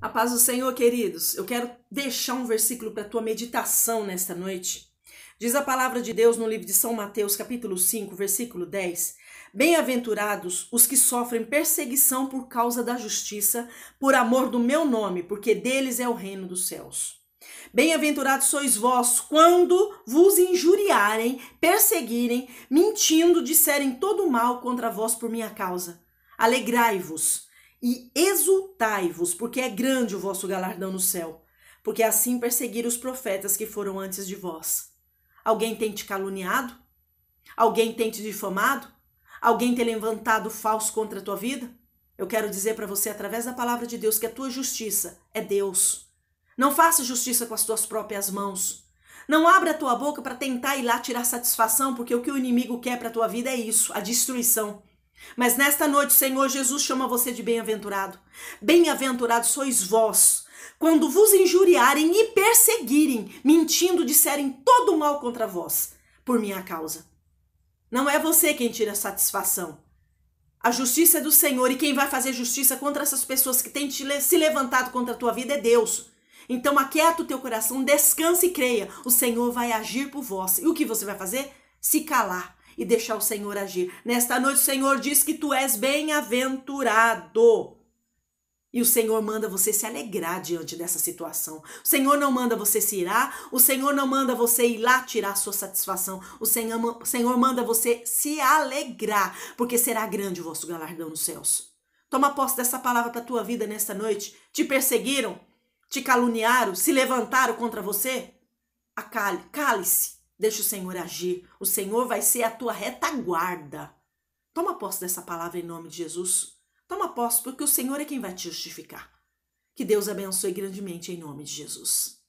A paz do Senhor, queridos. Eu quero deixar um versículo para tua meditação nesta noite. Diz a palavra de Deus no livro de São Mateus, capítulo 5, versículo 10: Bem-aventurados os que sofrem perseguição por causa da justiça, por amor do meu nome, porque deles é o reino dos céus. Bem-aventurados sois vós quando vos injuriarem, perseguirem, mentindo, disserem todo mal contra vós por minha causa. Alegrai-vos e exultai-vos, porque é grande o vosso galardão no céu, porque é assim perseguiram os profetas que foram antes de vós. Alguém tem te caluniado? Alguém tem te difamado? Alguém tem levantado falso contra a tua vida? Eu quero dizer para você, através da palavra de Deus, que a tua justiça é Deus. Não faça justiça com as tuas próprias mãos. Não abra a tua boca para tentar ir lá tirar satisfação, porque o que o inimigo quer para a tua vida é isso, a destruição. Mas nesta noite, Senhor Jesus chama você de bem-aventurado. Bem-aventurados sois vós, quando vos injuriarem e perseguirem, mentindo, disserem todo o mal contra vós, por minha causa. Não é você quem tira satisfação. A justiça é do Senhor e quem vai fazer justiça contra essas pessoas que têm se levantado contra a tua vida é Deus. Então aquieta o teu coração, descanse e creia. O Senhor vai agir por vós. E o que você vai fazer? Se calar e deixar o Senhor agir. Nesta noite, o Senhor diz que tu és bem-aventurado. E o Senhor manda você se alegrar diante dessa situação. O Senhor não manda você se irar. O Senhor não manda você ir lá tirar sua satisfação. O Senhor, o Senhor manda você se alegrar, porque será grande o vosso galardão nos céus. Toma posse dessa palavra para tua vida nesta noite. Te perseguiram, te caluniaram, se levantaram contra você. Acale, cale-se Deixa o Senhor agir. O Senhor vai ser a tua retaguarda. Toma posse dessa palavra em nome de Jesus. Toma posse, porque o Senhor é quem vai te justificar. Que Deus abençoe grandemente em nome de Jesus.